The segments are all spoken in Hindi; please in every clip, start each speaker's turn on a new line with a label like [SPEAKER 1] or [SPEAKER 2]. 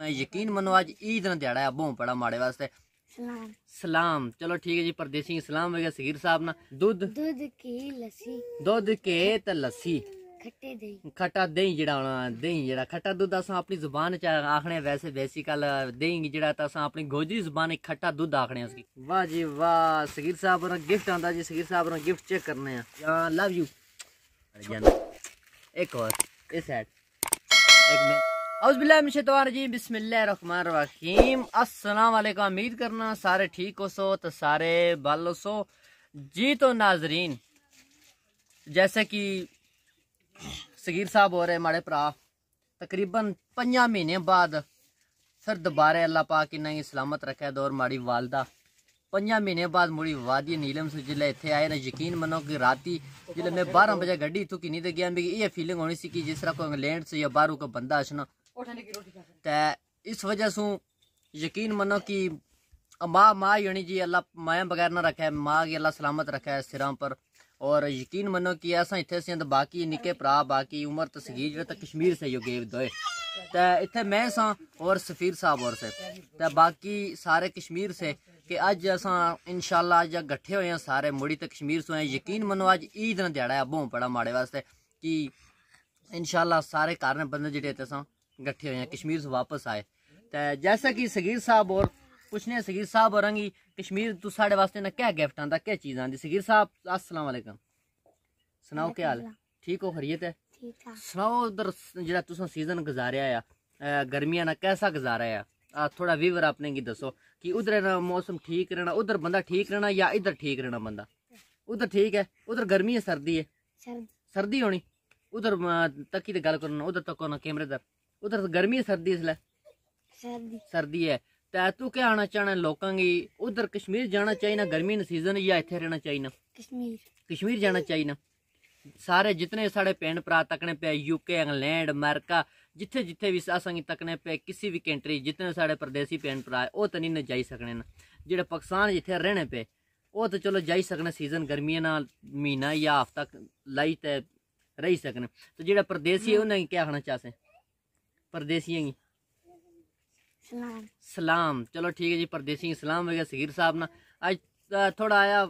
[SPEAKER 1] ਮੈਂ ਯਕੀਨ ਮੰਨੋ ਅੱਜ ਈਦ ਦਾ ਦਿਹਾੜਾ ਆ ਭੋਂਪੜਾ ਮਾੜੇ ਵਾਸਤੇ ਸਲਾਮ ਸਲਾਮ ਚਲੋ ਠੀਕ ਹੈ ਜੀ ਪਰਦੇਸੀ ਇਸਲਾਮ ਹੋ ਗਿਆ ਸਗੀਰ ਸਾਹਿਬ ਨਾਲ ਦੁੱਧ ਦੁੱਧ ਕੀ ਲੱਸੀ ਦੁੱਧ ਕੇ ਤੇ ਲੱਸੀ ਖੱਟੇ ਦਹੀਂ ਖੱਟਾ ਦਹੀਂ ਜਿਹੜਾ ਹੋਣਾ ਦਹੀਂ ਜਿਹੜਾ ਖੱਟਾ ਦੁੱਧ ਅਸਾਂ ਆਪਣੀ ਜ਼ੁਬਾਨ ਚ ਆਖਣੇ ਵੈਸੇ ਬੇਸਿਕਲ ਦਹੀਂ ਜਿਹੜਾ ਤਾਂ ਅਸਾਂ ਆਪਣੀ ਗੋਜਰੀ ਜ਼ੁਬਾਨ ਇੱਕ ਖੱਟਾ ਦੁੱਧ ਆਖਣੇ ਉਸਕੀ ਵਾਹ ਜੀ ਵਾਹ ਸਗੀਰ ਸਾਹਿਬ ਨੂੰ ਗਿਫਟ ਆਂਦਾ ਜੀ ਸਗੀਰ ਸਾਹਿਬ ਨੂੰ ਗਿਫਟ ਚੈੱਕ ਕਰਨੇ ਆ ਯਾ ਲਵ ਯੂ ਇੱਕ ਹੋਰ ਇਸ ਹੈਡ ਇੱਕ ਮਿੰਟ अउज़बिल्लाशतवानजी बिसमीम असलम उम्मीद करना सारे ठीक हो सो तो सारे बल सो जी तो नाजरीन जैसे कि सगीर साहब हो रहे माड़े भ्रा तकरीबन पंजा महीने बाद सर दोबारे अल्लाह पाक इन्हें सलामत रखे दो और माड़ी वालदा पंजा महीने बाद मुड़ी वादी नीलम से जिले इतने आए ना यकीन मनो कि राती जिले मैं बारह बजे गड्डी इतों नहीं तो गया मिगी ये फीलिंग होनी सी कि जिस तरह कोई इंग्लैंड से या बारू का बंदा अच्छा इस वजह से यकीन मनो कि माँ माँ यानी जी अल्लाह माया बगैर ना रखे माँ की अल्लाह सलामत रखे सिरा पर और यकीन मनो कि अस इतने से बाकी निके भ्रा बाकी उमर तो सगीर जो कश्मीर से योगे दोए इतने मैं सा और सफ़ीर साहब और से बाकी सारे कश्मीर से कि अज अस इनशाला अज गठे हुए हैं सारे मुड़ी तो कश्मीर से यकीन मनो अज ईद ना दिहाड़ा है बहुत बड़ा माड़े वास्ते कि इनशाला सारे कारण बंद जो इकट्ठे हुए हैं कश्मीर से वापस आए तो जैसा कि सगीर साहब और पुछने सगीर साहब और कश्मीर तू साढ़े वास्ते ना क्या गिफ्ट आंदा क्या चीज आंदी सगीर साहब अस्सलाम वालेकुम सुनाओ क्या हाल ठीक हो खरीत है सुनाओ उधर जरा तुसा सीजन गुजारे आ गर्मिया ना कैसा गुजारा आ थोड़ा व्यूवर अपने की दसो कि उधर ना मौसम ठीक रहना उधर बंदा ठीक रहना या इधर ठीक रहना बंदा उधर ठीक है उधर गर्मी है सर्दी है सर्दी होनी उधर तकी गल करना उधर तक कैमरे दर ਉਧਰ ਗਰਮੀ ਸਰਦੀ ਇਸ इसलिए ਸਰਦੀ ਸਰਦੀ ਹੈ ਤਾਂ ਤੂੰ ਕਿ ਆਣਾ ਚਾਹਣਾ ਲੋਕਾਂ ਦੀ ਉਧਰ ਕਸ਼ਮੀਰ ਜਾਣਾ ਚਾਹੀਨਾ ਗਰਮੀ ਨ ਸੀਜ਼ਨ ਹੈ ਜਾਂ ਇੱਥੇ ਰਹਿਣਾ ਚਾਹੀਨਾ ਕਸ਼ਮੀਰ ਕਸ਼ਮੀਰ ਜਾਣਾ ਚਾਹੀਨਾ ਸਾਰੇ ਜਿੰਨੇ ਸਾਡੇ ਪਿੰਡ ਭਰਾ ਤੱਕਣੇ ਪਏ ਯੂਕੇ ਇੰਗਲੈਂਡ ਅਮਰੀਕਾ ਜਿੱਥੇ ਜਿੱਥੇ ਵੀ ਸਾਸਾਂਗੀ ਤੱਕਣੇ ਪਏ ਕਿਸੇ ਵੀ ਕੰਟਰੀ ਜਿੰਨੇ ਸਾਡੇ ਪਰਦੇਸੀ ਪਿੰਡ ਭਰਾ ਉਹ ਤਾਂ ਨਹੀਂ ਜਾਈ ਸਕਣੇ ਨਾ ਜਿਹੜੇ ਪਾਕਿਸਤਾਨ ਜਿੱਥੇ ਰਹਿਣੇ ਪਏ ਉਹ ਤਾਂ ਚਲੋ ਜਾਈ ਸਕਣੇ ਸੀਜ਼ਨ ਗਰਮੀਆਂ ਨਾਲ ਮਹੀਨਾ ਜਾਂ ਹਫ਼ਤਾ ਲਾਈ ਤੇ ਰਹੀ ਸਕਣ ਤੇ ਜਿਹੜਾ ਪਰਦੇਸੀ ਉਹਨਾਂ ਨੇ ਕੀ ਆਖਣਾ ਚਾਹਸੇ परदेसियाँ की सलाम चलो ठीक है जी परदेसी सलाम हो गया सगीर साहब ना आज थोड़ा आया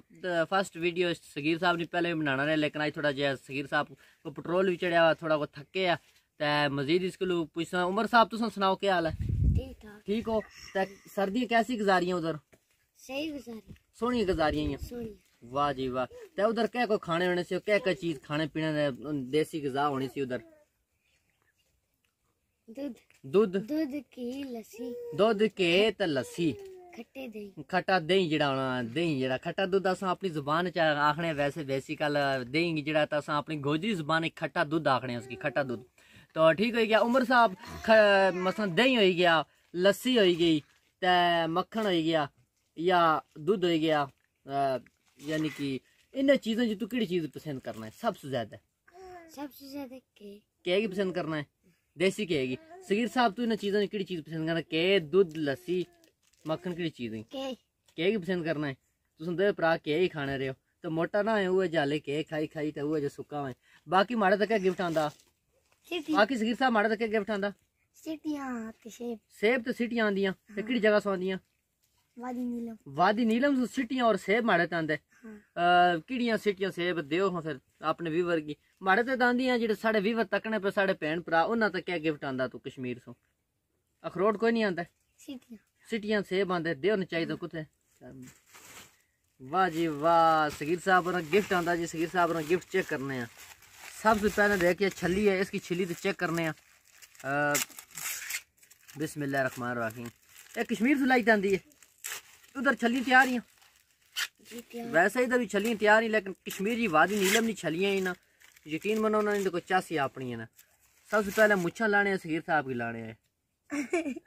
[SPEAKER 1] फर्स्ट वीडियो सगीर साहब ने पहले भी बनाना रहा लेकिन आज थोड़ा जो सगीर साहब को पेट्रोल भी चढ़िया हुआ थोड़ा को थके है तो मजीद इसके लिए पूछना उमर साहब तुम सुनाओ क्या हाल है ठीक हो सर्दियाँ कैसी गुजारियाँ उधर सोहनी गुजारियाँ वाह जी वाह तो उधर क्या को खाने होने से क्या क्या चीज़ खाने पीने देसी गजा होनी सी उधर दूध दूध दूध की लस्सी दूध के ते लस्सी खट्टे दही खट्टा दही जेड़ा होना दही जेड़ा खट्टा दूध अस अपनी जुबान च आखने वैसे बेसिकल दही जेड़ा ता अस अपनी गोजरी जुबान खट्टा दूध आखने उसकी खट्टा दूध तो ठीक हो गया उमर साहब मसला दही हो गया लस्सी हो गई ते मक्खन हो गया या दूध हो गया यानी कि इन चीजों जो तू किड़ी चीज पसंद करना है सबसे ज्यादा सबसे ज्यादा केक केक पसंद करना है ਦੇਸੀ ਕੀ ਹੈਗੀ ਸਗੀਰ ਸਾਹਿਬ ਤੂੰ ਇਹਨਾਂ ਚੀਜ਼ਾਂ ਨੂੰ ਕਿਹੜੀ ਚੀਜ਼ ਪਸੰਦ ਕਰਨਾ ਕੇ ਦੁੱਧ ਲੱਸੀ ਮੱਖਣ ਕਿਹੜੀ ਚੀਜ਼ ਹੈ ਕੇ ਕੀ ਪਸੰਦ ਕਰਨਾ ਹੈ ਤੁਸੀਂ ਦੇ ਭਰਾ ਕੇ ਹੀ ਖਾਣਾ ਰਿਓ ਤੇ ਮੋਟਾ ਨਾ ਹੋਏ ਉਹ ਜਾਲੇ ਕੇ ਖਾਈ ਖਾਈ ਤੇ ਉਹ ਜੋ ਸੁੱਕਾ ਹੋਏ ਬਾਕੀ ਮਾੜਾ ਤੱਕ ਗਿਫਟ ਆਂਦਾ ਬਾਕੀ ਸਗੀਰ ਸਾਹਿਬ ਮਾੜਾ ਤੱਕ ਗਿਫਟ ਆਂਦਾ ਸਿਟੀਆਂ ਤੇ ਸੇਬ ਸੇਬ ਤੇ ਸਿਟੀਆਂ ਆਂਦੀਆਂ ਤੇ ਕਿਹੜੀ ਜਗ੍ਹਾ ਸੌਂਦੀਆਂ ਵਾਦੀ ਨੀਲਮ ਵਾਦੀ ਨੀਲਮ ਤੋਂ ਸਿਟੀਆਂ ਔਰ ਸੇਬ ਮਾੜੇ ਤਾਂ ਆਂਦੇ किड़िया सीटियां सेब दो हाँ फिर अपने व्यूवर की माड़े तक आंदी जो साढ़े व्यूवर तकने पर साढ़े भैन भ्रा उन्हें तक क्या गिफ्ट आंदा तू कश्मीर सो अखरोट कोई नहीं आंदा सीटियां सेब आंदे दे चाहिए कुछ वाह जी वाह सगीर साहब और गिफ्ट आंदा जी सगीर साहब और गिफ्ट चेक करने हैं सबसे पहले देखिए छली है इसकी छली तो चेक करने हैं बिस्मिल्लाह रखमान राखी कश्मीर से लाई जाती है उधर छली तैयार हैं वैसे इधर भी छलियाँ तैयार नहीं लेकिन कश्मीरी वादी नीलम नहीं छलियाँ ही ना यकीन मनो ना तो चासी अपनी है ना सबसे पहले मुछा लाने सहीर साहब की लाने है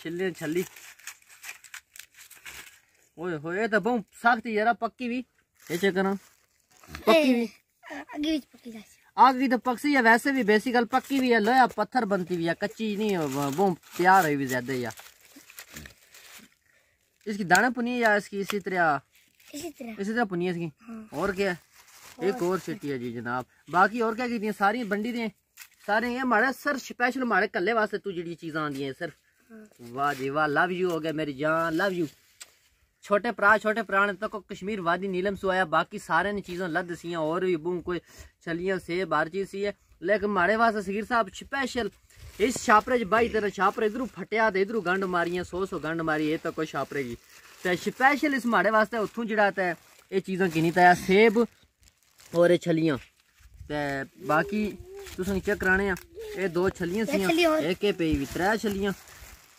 [SPEAKER 1] छिले छली ओए होए तो बहु सख्त जरा पक्की भी ये चेक करा पक्की भी आगे भी पक्की जा आग भी तो पक्सी है वैसे भी बेसिकल पक्की भी है लोया पत्थर बनती भी है कच्ची नहीं बहु तैयार हुई भी ज्यादा ही है इसकी दाना पुनी या इसकी इसी तरह इसी तरह इसी तरह पुनी इसकी हाँ। और क्या है एक और सिटी है जी जनाब बाकी और क्या की सारी बंडी दें सारे ये हमारे सर स्पेशल हमारे कल्ले वास्ते तू जी चीज आंदी है सर हाँ। वाह जी वाह लव यू हो गया मेरी जान लव यू छोटे प्रा छोटे भरा तक तो कश्मीर वादी नीलम आया बाकी सारे ने चीज़ां लद सी और भी बूम कोई चलिया से बार चीज़ सी है लेकिन हमारे वास्ते सगीर साहब स्पेशल इस छापरे च बाई तरह छापरे इधरू फटिया ते इधरू गंढ मारियां सौ सौ गंढ मारी एह् तक तो छापरे की ते स्पैशल इस माड़े वास्ते उत्थूं जेह्ड़ा ते एह् चीज़ां किनी ताया सेब होर एह् छलियां बाकी तुसें चेक कराने ये एह् दो छलियां सियां इक एह् पेई बी त्रै छलियां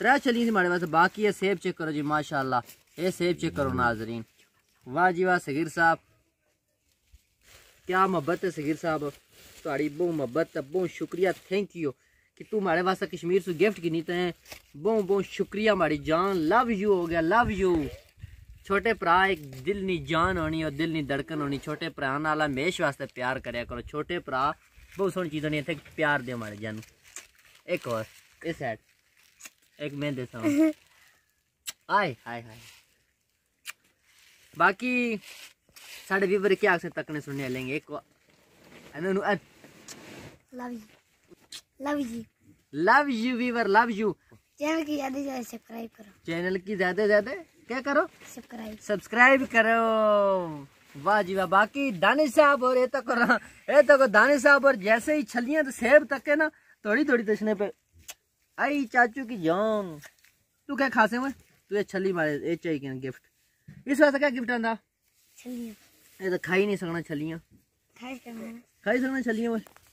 [SPEAKER 1] त्रै छलियां माड़े वास्ते बाकी एह् सेब चेक करो जी माशाल्लाह एह् सेब चेक करो नाजरीन वाह जी वाह सगीर साहब क्या मोहब्बत है सगीर साहब थोड़ी बहुत मोहब्बत बहुत शुक्रिया थैंक यू कि तू मारे वास्ते कश्मीर से गिफ्ट की नहीं तें बहुत बहुत शुक्रिया मारी जान लव यू हो गया लव यू छोटे भ्रा एक दिल नहीं जान होनी और दिल नहीं धड़कन होनी छोटे भ्रा नाल हमेश वास्ते प्यार करा करो छोटे भ्रा बहुत सोनी चीज़ होनी इतने प्यार दे मारे जान एक और इस हैड एक मैं देता हूँ आए हाय हाय बाकी साढ़े व्यूवर क्या अक्सर तकने सुनने लेंगे एक love you love you love you viewer love you channel की ज्यादा से ज्यादा सब्सक्राइब करो चैनल की ज्यादा से ज्यादा क्या करो सब्सक्राइब सब्सक्राइब करो वाह जी वाह बाकी दानिश साहब और ये तक तो ये तक तो दानिश साहब और जैसे ही छलिया तो सेब तक है ना थोड़ी थोड़ी तो दसने पे आई चाचू की जान तू क्या खासे हुए तू ये छली मारे ये चाहिए गिफ्ट इस वास्ते क्या गिफ्ट आंदा छलिया ये तो खाई नहीं सकना छलिया खाई सकना छलिया